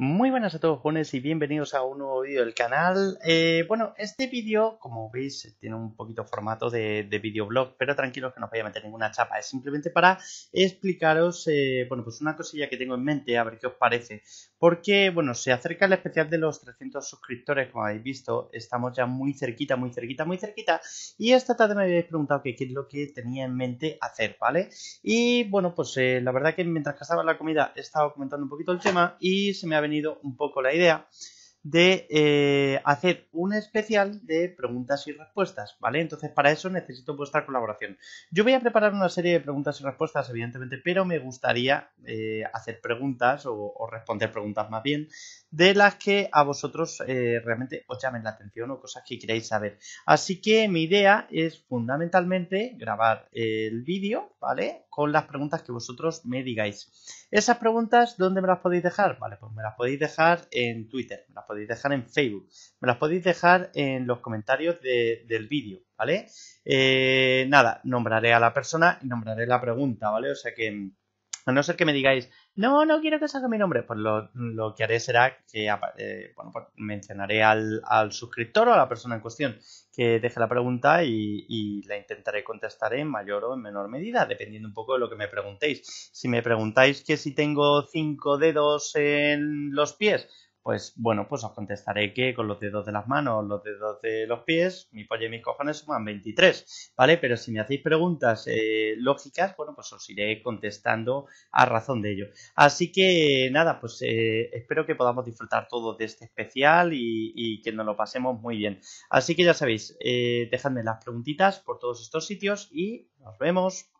Muy buenas a todos jóvenes y bienvenidos a un nuevo vídeo del canal. Eh, bueno, este vídeo, como veis, tiene un poquito formato de, videoblog, pero tranquilos que no os voy a meter ninguna chapa. Es simplemente para explicaros, eh, bueno, pues una cosilla que tengo en mente, a ver qué os parece. Porque, bueno, se acerca el especial de los 300 suscriptores, como habéis visto, estamos ya muy cerquita, muy cerquita, muy cerquita. Y esta tarde me habéis preguntado qué es lo que tenía en mente hacer, ¿vale? Y, bueno, pues eh, la verdad que mientras que la comida he estado comentando un poquito el tema y se me ha un poco la idea de eh, hacer un especial de preguntas y respuestas, ¿vale? Entonces para eso necesito vuestra colaboración. Yo voy a preparar una serie de preguntas y respuestas, evidentemente, pero me gustaría eh, hacer preguntas o, responder preguntas más bien de las que a vosotros eh, realmente os llamen la atención o cosas que queréis saber. Así que mi idea es fundamentalmente grabar el vídeo, ¿vale? Con las preguntas que vosotros me digáis. Esas preguntas, ¿dónde me las podéis dejar? Vale, pues me las podéis dejar en Twitter, me las podéis podéis dejar en Facebook, me las podéis dejar en los comentarios del vídeo, ¿vale? Eh, nada, nombraré a la persona y nombraré la pregunta, ¿vale? O sea que, a no ser que me digáis, no, no quiero que salga mi nombre, pues lo, que haré será que, eh, bueno, pues mencionaré al, suscriptor o a la persona en cuestión que deje la pregunta y, y, la intentaré contestar en mayor o en menor medida, dependiendo un poco de lo que me preguntéis. Si me preguntáis que si tengo cinco dedos en los pies, pues bueno, pues os contestaré que con los dedos de las manos, los dedos de los pies, mi pollo y mis cojones suman 23, ¿vale? Pero si me hacéis preguntas eh, lógicas, bueno, pues os iré contestando a razón de ello. Así que nada, pues eh, espero que podamos disfrutar todos de este especial y, que nos lo pasemos muy bien. Así que ya sabéis, eh, dejadme las preguntitas por todos estos sitios y nos vemos.